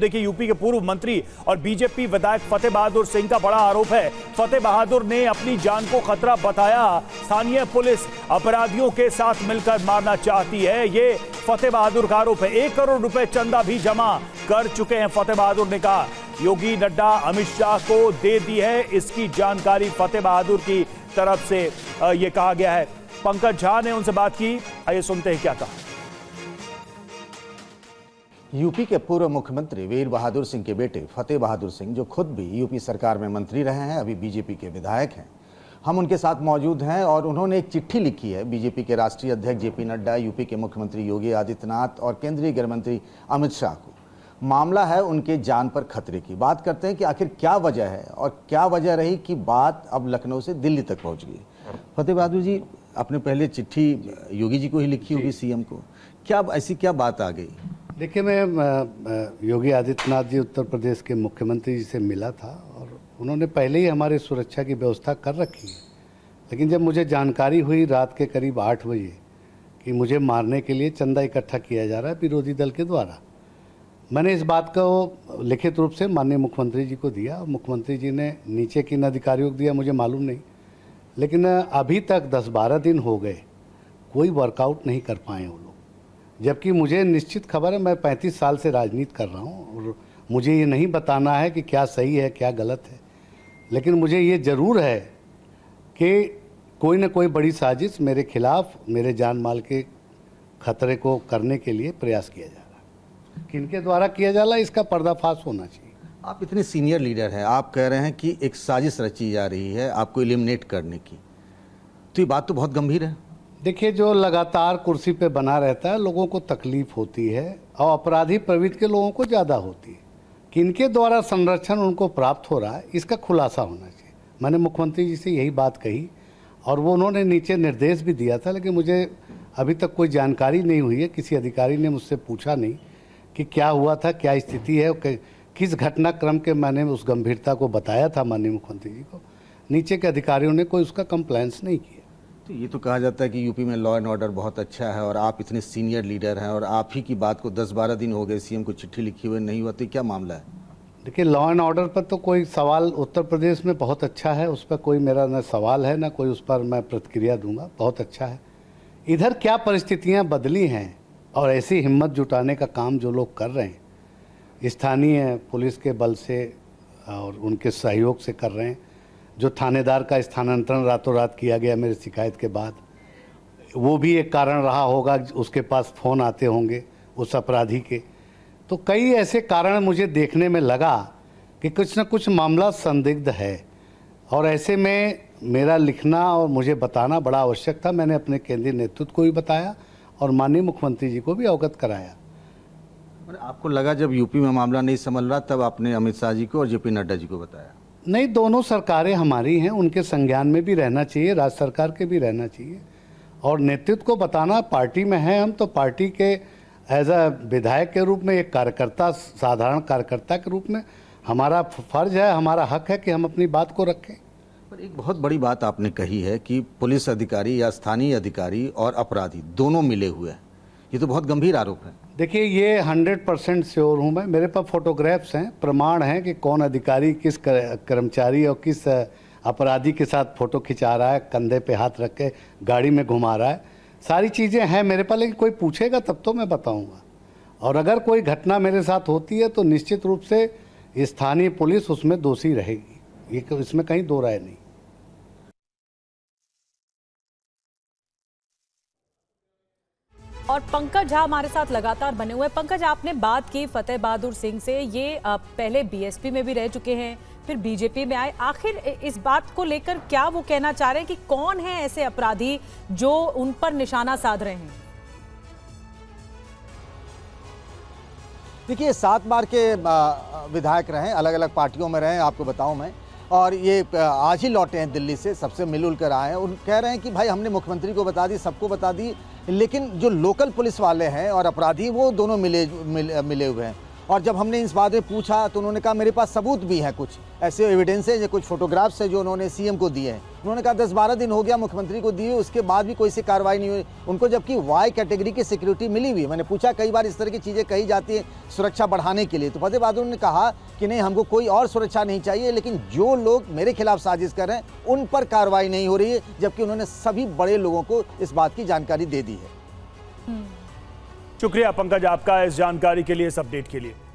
देखिए यूपी के पूर्व मंत्री और बीजेपी विधायक फतेह बहादुर सिंह का बड़ा आरोप है फतेह बहादुर ने अपनी जान को खतरा बताया स्थानीय पुलिस अपराधियों के साथ मिलकर मारना चाहती है ये फतेह बहादुर का आरोप है एक करोड़ रुपए चंदा भी जमा कर चुके हैं फतेह बहादुर ने कहा योगी नड्डा अमित शाह को दे दी है इसकी जानकारी फतेह बहादुर की तरफ से ये कहा गया है पंकज झा ने उनसे बात की आइए सुनते हैं क्या कहा यूपी के पूर्व मुख्यमंत्री वीर बहादुर सिंह के बेटे फतेह बहादुर सिंह जो खुद भी यूपी सरकार में मंत्री रहे हैं अभी बीजेपी के विधायक हैं हम उनके साथ मौजूद हैं और उन्होंने एक चिट्ठी लिखी है बीजेपी के राष्ट्रीय अध्यक्ष जेपी नड्डा यूपी के मुख्यमंत्री योगी आदित्यनाथ और केंद्रीय गृह मंत्री अमित शाह को मामला है उनके जान पर खतरे की बात करते हैं कि आखिर क्या वजह है और क्या वजह रही कि बात अब लखनऊ से दिल्ली तक पहुंच गई फतेह बहादुर जी आपने पहले चिट्ठी योगी जी को ही लिखी होगी सीएम को क्या ऐसी क्या बात आ गई देखिए मैं योगी आदित्यनाथ जी उत्तर प्रदेश के मुख्यमंत्री जी से मिला था और उन्होंने पहले ही हमारे सुरक्षा की व्यवस्था कर रखी है लेकिन जब मुझे जानकारी हुई रात के करीब आठ बजे कि मुझे मारने के लिए चंदा इकट्ठा किया जा रहा है विरोधी दल के द्वारा मैंने इस बात को लिखित रूप से माननीय मुख्यमंत्री जी को दिया मुख्यमंत्री जी ने नीचे किन अधिकारियों को दिया मुझे मालूम नहीं लेकिन अभी तक दस बारह दिन हो गए कोई वर्कआउट नहीं कर पाए वो लोग जबकि मुझे निश्चित खबर है मैं पैंतीस साल से राजनीति कर रहा हूँ और मुझे ये नहीं बताना है कि क्या सही है क्या गलत है लेकिन मुझे ये ज़रूर है कि कोई ना कोई बड़ी साजिश मेरे खिलाफ मेरे जान माल के खतरे को करने के लिए प्रयास किया जा रहा है किन के द्वारा किया जा रहा है इसका पर्दाफाश होना चाहिए आप इतने सीनियर लीडर हैं आप कह रहे हैं कि एक साजिश रची जा रही है आपको एलिमिनेट करने की तो ये बात तो बहुत गंभीर है देखिए जो लगातार कुर्सी पे बना रहता है लोगों को तकलीफ होती है और अपराधी प्रवृत्ति के लोगों को ज़्यादा होती है किनके द्वारा संरक्षण उनको प्राप्त हो रहा है इसका खुलासा होना चाहिए मैंने मुख्यमंत्री जी से यही बात कही और वो उन्होंने नीचे निर्देश भी दिया था लेकिन मुझे अभी तक कोई जानकारी नहीं हुई है किसी अधिकारी ने मुझसे पूछा नहीं कि क्या हुआ था क्या स्थिति है किस घटनाक्रम के मैंने उस गंभीरता को बताया था माननीय मुख्यमंत्री जी को नीचे के अधिकारियों ने कोई उसका कंप्लेंस नहीं किया तो ये तो कहा जाता है कि यूपी में लॉ एंड ऑर्डर बहुत अच्छा है और आप इतने सीनियर लीडर हैं और आप ही की बात को 10-12 दिन हो गए सीएम को चिट्ठी लिखी हुई नहीं हुआ तो क्या मामला है देखिए लॉ एंड ऑर्डर पर तो कोई सवाल उत्तर प्रदेश में बहुत अच्छा है उस पर कोई मेरा ना सवाल है ना कोई उस पर मैं प्रतिक्रिया दूंगा बहुत अच्छा है इधर क्या परिस्थितियाँ बदली हैं और ऐसी हिम्मत जुटाने का काम जो लोग कर रहे हैं स्थानीय पुलिस के बल से और उनके सहयोग से कर रहे हैं जो थानेदार का स्थानांतरण रातों रात किया गया मेरी शिकायत के बाद वो भी एक कारण रहा होगा उसके पास फ़ोन आते होंगे उस अपराधी के तो कई ऐसे कारण मुझे देखने में लगा कि कुछ न कुछ मामला संदिग्ध है और ऐसे में मेरा लिखना और मुझे बताना बड़ा आवश्यक था मैंने अपने केंद्रीय नेतृत्व को भी बताया और माननीय मुख्यमंत्री जी को भी अवगत कराया आपको लगा जब यूपी में मामला नहीं संभल रहा तब आपने अमित शाह जी को और जेपी नड्डा जी को बताया नहीं दोनों सरकारें हमारी हैं उनके संज्ञान में भी रहना चाहिए राज्य सरकार के भी रहना चाहिए और नेतृत्व को बताना पार्टी में हैं हम तो पार्टी के एज अ विधायक के रूप में एक कार्यकर्ता साधारण कार्यकर्ता के रूप में हमारा फर्ज है हमारा हक है कि हम अपनी बात को रखें पर एक बहुत बड़ी बात आपने कही है कि पुलिस अधिकारी या स्थानीय अधिकारी और अपराधी दोनों मिले हुए हैं ये तो बहुत गंभीर आरोप है देखिए ये हंड्रेड परसेंट श्योर हूँ मैं मेरे पास फोटोग्राफ्स हैं प्रमाण हैं कि कौन अधिकारी किस कर्मचारी और किस अपराधी के साथ फ़ोटो खिंचा रहा है कंधे पे हाथ रख के गाड़ी में घुमा रहा है सारी चीज़ें हैं मेरे पास लेकिन कोई पूछेगा तब तो मैं बताऊँगा और अगर कोई घटना मेरे साथ होती है तो निश्चित रूप से स्थानीय पुलिस उसमें दोषी रहेगी ये इसमें कहीं दो राय नहीं और पंकज झा हमारे साथ लगातार बने हुए पंकज आपने बात की फतेह बहादुर सिंह से ये पहले बीएसपी में भी रह चुके हैं फिर बीजेपी में आए आखिर इस बात को लेकर क्या वो कहना चाह रहे हैं कि कौन है ऐसे अपराधी जो उन पर निशाना साध रहे हैं देखिए सात बार के विधायक रहे अलग अलग पार्टियों में रहे आपको बताऊं मैं और ये आज ही लौटे हैं दिल्ली से सबसे मिल कर आए हैं उन कह रहे हैं कि भाई हमने मुख्यमंत्री को बता दी सबको बता दी लेकिन जो लोकल पुलिस वाले हैं और अपराधी वो दोनों मिले मिले, मिले हुए हैं और जब हमने इस बारे में पूछा तो उन्होंने कहा मेरे पास सबूत भी है कुछ ऐसे एविडेंसेज या कुछ फोटोग्राफ्स हैं जो उन्होंने सीएम को दिए हैं उन्होंने कहा दस बारह दिन हो गया मुख्यमंत्री को दिए उसके बाद भी कोई सी कार्रवाई नहीं हुई उनको जबकि वाई कैटेगरी की सिक्योरिटी मिली हुई मैंने पूछा कई बार इस तरह की चीज़ें कही जाती हैं सुरक्षा बढ़ाने के लिए तो फतेह बहादुर ने कहा कि नहीं हमको कोई और सुरक्षा नहीं चाहिए लेकिन जो लोग मेरे खिलाफ साजिश कर रहे हैं उन पर कार्रवाई नहीं हो रही है जबकि उन्होंने सभी बड़े लोगों को इस बात की जानकारी दे दी है शुक्रिया पंकज आपका इस जानकारी के लिए इस अपडेट के लिए